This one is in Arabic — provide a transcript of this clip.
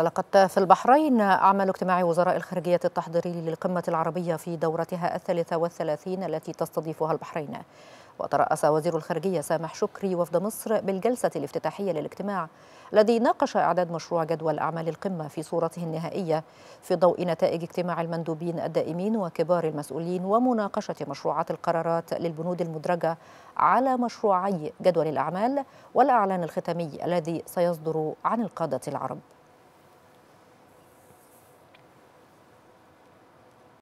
انطلقت في البحرين أعمال اجتماع وزراء الخارجية التحضيري للقمة العربية في دورتها الثالثة والثلاثين التي تستضيفها البحرين وترأس وزير الخارجية سامح شكري وفد مصر بالجلسة الافتتاحية للاجتماع الذي ناقش إعداد مشروع جدول أعمال القمة في صورته النهائية في ضوء نتائج اجتماع المندوبين الدائمين وكبار المسؤولين ومناقشة مشروعات القرارات للبنود المدرجة على مشروعي جدول الأعمال والأعلان الختامي الذي سيصدر عن القادة العرب